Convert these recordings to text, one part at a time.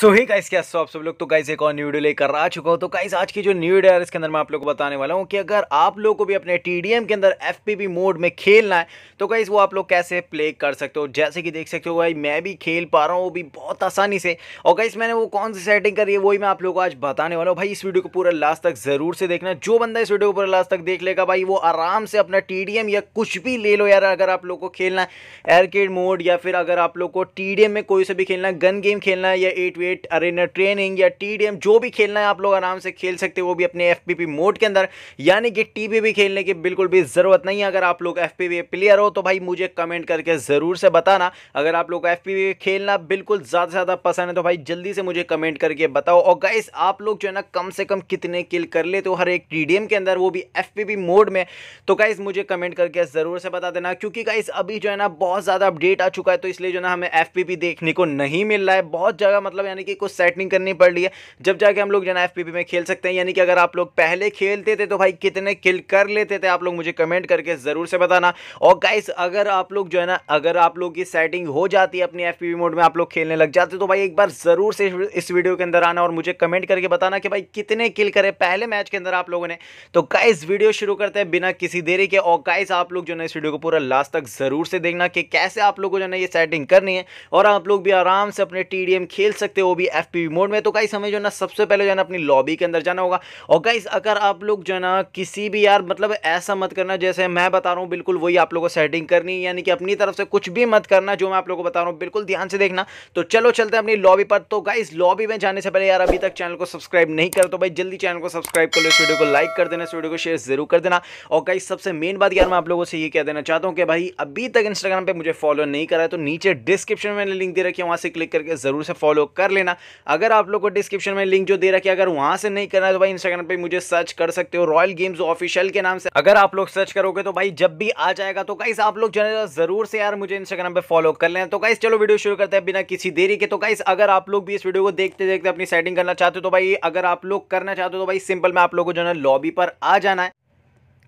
सो ही guys क्या सो आप सब लोग तो गाइस एक और न्यू वीडियो लेकर आ चुका हूँ तो गाइस आज की जो न्यू वीडियो है इसके अंदर मैं आप लोगों को बताने वाला हूँ कि अगर आप लोग को भी अपने टीडीएम के अंदर एफपीबी मोड में खेलना है तो गाइस वो आप लोग कैसे प्ले कर सकते हो जैसे कि देख सकते हो भाई मैं भी खेल पा रहा हूँ वो भी बहुत आसानी से और गाइस मैंने वो कौन सी सेटिंग करी है वही मैं आप लोग को आज बताने वाला हूँ भाई इस वीडियो को पूरा लास्ट तक जरूर से देखना जो बंदा इस वीडियो को पूरा लास्ट तक देख लेगा भाई वो आराम से अपना टी या कुछ भी ले लो यार अगर आप लोग को खेलना है एयरकेड मोड या फिर अगर आप लोग को टी में कोई से भी खेलना है गन गेम खेलना है या एट लाइटवेट अरेना ट्रेनिंग या टीडीएम जो भी खेलना है आप लोग आराम से खेल सकते हो वो भी अपने एफपीपी मोड के अंदर यानी कि टीपीपी खेलने की बिल्कुल भी ज़रूरत नहीं है अगर आप लोग एफपीपी प्लेयर हो तो भाई मुझे कमेंट करके ज़रूर से बताना अगर आप लोग एफपीपी खेलना बिल्कुल ज़्यादा से ज़्यादा पसंद है तो भाई जल्दी से मुझे कमेंट करके बताओ और गाइस आप लोग जो है ना कम से कम कितने किल कर लेते हो हर एक टीडीएम के अंदर वो भी एफपीपी मोड में तो गाइस मुझे कमेंट करके ज़रूर से बता देना क्योंकि गाइस अभी जो है ना बहुत ज़्यादा अपडेट आ चुका है तो इसलिए जो है ना हमें एफ देखने को नहीं मिल रहा है बहुत जगह मतलब यानी कि कुछ सेटिंग करनी पड़ रही है जब जाके हम लोग जना एफ में खेल सकते हैं यानी कि अगर आप लोग पहले खेलते थे तो भाई कितने किल कर लेते थे आप लोग मुझे कमेंट करके ज़रूर से बताना और गाइस अगर आप लोग जो है ना अगर आप लोग की सेटिंग हो जाती है अपनी एफ मोड में आप लोग खेलने लग जाते तो भाई एक बार ज़रूर से इस वीडियो के अंदर आना और मुझे कमेंट करके बताना कि भाई कितने किल करे पहले मैच के अंदर आप लोगों ने तो गाइस वीडियो शुरू करते हैं बिना किसी देरी के और गाइस आप लोग जो है इस वीडियो को पूरा लास्ट तक ज़रूर से देखना कि कैसे आप लोगों को जो है ये सेटिंग करनी है और आप लोग भी आराम से अपने टी खेल सकते हो सकते हो वो भी एफ मोड में तो गाइस हमें जो है ना सबसे पहले जो है ना अपनी लॉबी के अंदर जाना होगा और गाइस अगर आप लोग जो है ना किसी भी यार मतलब ऐसा मत करना जैसे मैं बता रहा हूँ बिल्कुल वही आप लोगों को सेटिंग करनी यानी कि अपनी तरफ से कुछ भी मत करना जो मैं आप लोगों को बता रहा हूँ बिल्कुल ध्यान से देखना तो चलो चलते हैं अपनी लॉबी पर तो गाइस लॉबी में जाने से पहले यार अभी तक चैनल को सब्सक्राइब नहीं कर तो भाई जल्दी चैनल को सब्सक्राइब कर लो इस वीडियो को लाइक कर देना इस वीडियो को शेयर जरूर कर देना और गाइस सबसे मेन बात यार मैं आप लोगों से ये कह देना चाहता हूँ कि भाई अभी तक इंस्टाग्राम पर मुझे फॉलो नहीं करा है तो नीचे डिस्क्रिप्शन में लिंक दे रखी है वहाँ से क्लिक करके जरूर से फॉलो कर कर लेना अगर आप लोग को डिस्क्रिप्शन में लिंक जो दे रखी है अगर वहां से नहीं करना तो भाई इंस्टाग्राम पर मुझे सर्च कर सकते हो रॉयल गेम्स ऑफिशियल के नाम से अगर आप लोग सर्च करोगे तो भाई जब भी आ जाएगा तो गाइस आप लोग जरूर से यार मुझे इंस्टाग्राम पर फॉलो कर लेना तो गाइस चलो वीडियो शुरू करते हैं बिना किसी देरी के तो गाइस अगर आप लोग भी इस वीडियो को देखते देखते अपनी सेटिंग करना चाहते हो तो भाई अगर आप लोग करना चाहते हो तो भाई सिंपल में आप लोग को जो है लॉबी पर आ जाना है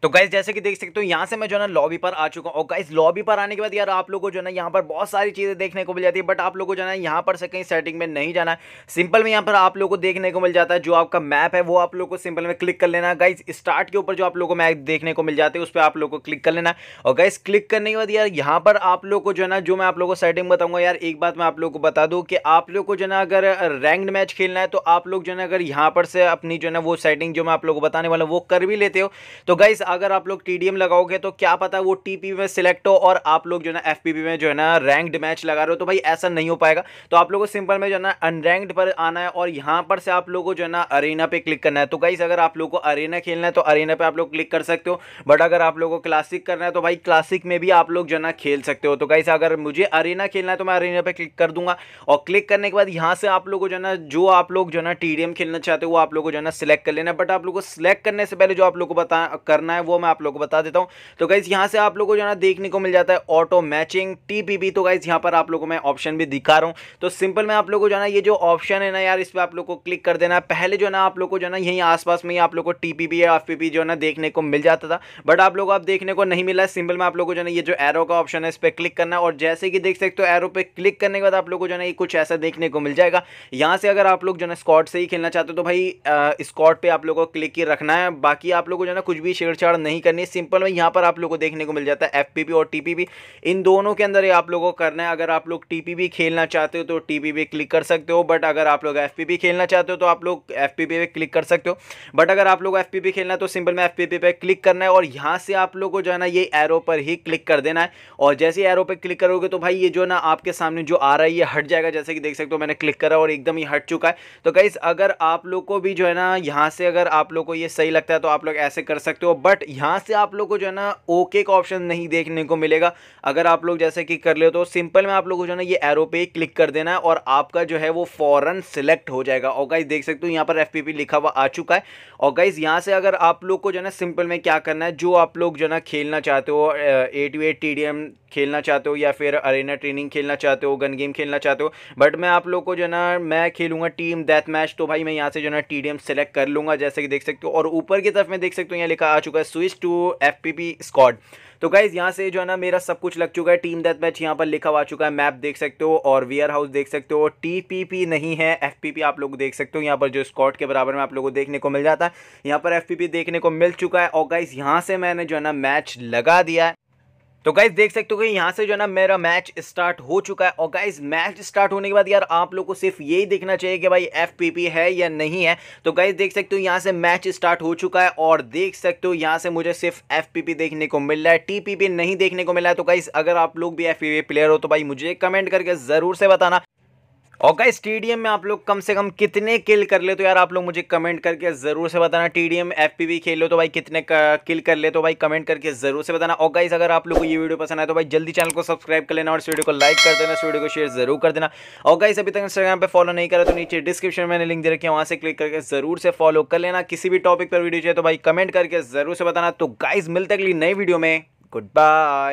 तो गाइज जैसे कि देख सकते हो यहाँ से मैं जो है ना लॉबी पर आ चुका हूँ और गाइज लॉबी पर आने के बाद यार आप लोगों को जो है ना यहाँ पर बहुत सारी चीज़ें देखने को मिल जाती है बट आप लोग को जो है ना यहाँ पर से कहीं सेटिंग में नहीं जाना है सिंपल में यहाँ पर आप लोग को देखने को मिल जाता है जो आपका मैप है वो आप लोग को सिंपल में क्लिक कर लेना गाइज स्टार्ट के ऊपर जो आप लोग को मैप देखने को मिल जाते हैं उस पर आप लोग को क्लिक कर लेना और गाइज क्लिक करने के बाद यार यहाँ पर आप लोग को जो है ना जो मैं आप लोग को सेटिंग बताऊँगा यार एक बात मैं आप लोग को बता दूँ कि आप लोग को जो है ना अगर रैंक्ड मैच खेलना है तो आप लोग जो है ना अगर यहाँ पर से अपनी जो है ना वो सेटिंग जो मैं आप लोग को बताने वाला वो कर भी लेते हो तो गाइज अगर आप लोग टी लगाओगे तो क्या पता वो टीपी में सिलेक्ट हो और आप लोग जो है ना एफपीपी में जो है ना रैंकड मैच लगा रहे हो तो भाई ऐसा नहीं हो पाएगा तो आप लोगों को सिंपल में जो है ना अनरैंकड पर आना है और यहाँ पर से आप लोगों को जो है ना अरेना पे क्लिक करना है तो गाइज अगर आप लोग को अरेना खेलना है तो अरेना पे आप लोग क्लिक कर सकते हो बट अगर आप लोगों को तो क्लासिक करना है तो भाई क्लासिक में भी आप लोग जो है ना खेल सकते हो तो गाइस अगर मुझे अरेना खेलना है तो मैं अरेना पे क्लिक कर दूंगा और क्लिक करने के बाद यहाँ से आप लोग को जो है ना जो आप लोग जो है ना टी खेलना चाहते हो वो आप लोग को जो है ना सिलेक्ट कर लेना बट आप लोग को सिलेक्ट करने से पहले जो आप लोग को बता करना करना है वो मैं आप लोगों को बता देता हूँ तो गाइज़ यहाँ से आप लोग को जो है ना देखने को मिल जाता है ऑटो मैचिंग टी तो गाइज़ यहाँ पर आप लोगों को मैं ऑप्शन भी दिखा रहा हूँ तो सिंपल में आप लोग को जो है ये जो ऑप्शन है ना यार इस पर आप लोग को क्लिक कर देना है पहले जो है ना आप लोग को जो है ना यहीं आसपास में ही आप लोग को टी या एफ जो है ना देखने को मिल जाता था बट आप लोग आप देखने को नहीं मिला सिंपल में आप लोग को जो है ना ये जो एरो का ऑप्शन है इस पर क्लिक करना और जैसे कि देख सकते हो एरो पे क्लिक करने के बाद आप लोग को जो है ना ये कुछ ऐसा देखने को मिल जाएगा यहाँ से अगर आप लोग जो है ना स्कॉट से ही खेलना चाहते हो तो भाई स्कॉट पर आप लोग को क्लिक ही रखना है बाकी आप लोग को जो है ना कुछ भी शेयर छेड़छाड़ नहीं करनी सिंपल में यहाँ पर आप लोगों को देखने को मिल जाता है एफ और टी इन दोनों के अंदर ये आप लोगों को करना है अगर आप लोग टी खेलना चाहते हो तो टी क्लिक कर सकते हो बट अगर आप लोग एफ खेलना चाहते हो तो आप लोग एफ पी क्लिक कर सकते हो बट अगर आप लोग एफ खेलना है तो सिंपल में एफ पे क्लिक करना है और यहाँ से आप लोग को जो है ना ये एरो पर ही क्लिक कर देना है और जैसे एरो पर क्लिक करोगे तो भाई ये जो ना आपके सामने जो आ रहा है ये हट जाएगा जैसे कि देख सकते हो मैंने क्लिक करा और एकदम ही हट चुका है तो गाइज अगर आप लोग को भी जो है ना यहाँ से अगर आप लोग को ये सही लगता है तो आप लोग ऐसे कर सकते हो बट बट यहाँ से आप लोग को जो है ना ओके का ऑप्शन नहीं देखने को मिलेगा अगर आप लोग जैसे कि कर ले तो सिंपल में आप लोग को जो है ना ये एरो पे क्लिक कर देना है और आपका जो है वो फॉरन सिलेक्ट हो जाएगा और गाइज देख सकते हो यहाँ पर एफ लिखा हुआ आ चुका है और गाइज यहाँ से अगर आप लोग को जो है ना सिंपल में क्या करना है जो आप लोग जो है ना खेलना चाहते हो ए टू एट टी खेलना चाहते हो या फिर अरेना ट्रेनिंग खेलना चाहते हो गन गेम खेलना चाहते हो बट मैं आप लोग को जो है ना मैं खेलूंगा टीम डेथ मैच तो भाई मैं यहाँ से जो है ना टी सेलेक्ट कर लूंगा जैसे कि देख सकते हो और ऊपर की तरफ में देख सकते हो यहाँ लिखा आ चुका switch to F P P squad तो गाइज यहाँ से जो है ना मेरा सब कुछ लग चुका है टीम डेथ मैच यहाँ पर लिखा हुआ चुका है मैप देख सकते हो और वेयर हाउस देख सकते हो टीपीपी नहीं है एफपीपी आप लोग देख सकते हो यहाँ पर जो स्कॉट के बराबर में आप लोगों को देखने को मिल जाता है यहाँ पर एफपीपी देखने को मिल चुका है और गाइज यहाँ से मैंने जो है ना मैच लगा दिया है तो गाइज देख सकते हो कि यहाँ से जो है ना मेरा मैच स्टार्ट हो चुका है और गाइज मैच स्टार्ट होने के बाद यार आप लोग को सिर्फ यही देखना चाहिए कि भाई एफ है या नहीं है तो गाइज देख सकते हो यहाँ से मैच स्टार्ट हो चुका है और देख सकते हो यहाँ से मुझे सिर्फ एफ देखने को मिल रहा है टी नहीं देखने को मिला है तो गाइज अगर आप लोग भी एफ प्लेयर हो तो भाई मुझे कमेंट करके ज़रूर से बताना और गाइस टीडीएम में आप लोग कम से कम कितने किल कर ले तो यार आप लोग मुझे कमेंट करके ज़रूर से बताना टीडीएम एफपीवी खेल लो तो भाई कितने किल कर ले तो भाई कमेंट करके ज़रूर से बताना और गाइस अगर आप लोग को ये वीडियो पसंद आए तो भाई जल्दी चैनल को सब्सक्राइब कर लेना और इस वीडियो को लाइक कर देना इस वीडियो को शेयर जरूर कर देना और गाइस अभी तक इंस्टाग्राम पर फॉलो नहीं करा तो नीचे डिस्क्रिप्शन मैंने लिंक दे रखी है वहाँ से क्लिक करके ज़रूर से फॉलो कर लेना किसी भी टॉपिक पर वीडियो चाहिए तो भाई कमेंट करके ज़रूर से बताना तो गाइज मिलते अगली नई वीडियो में गुड बाय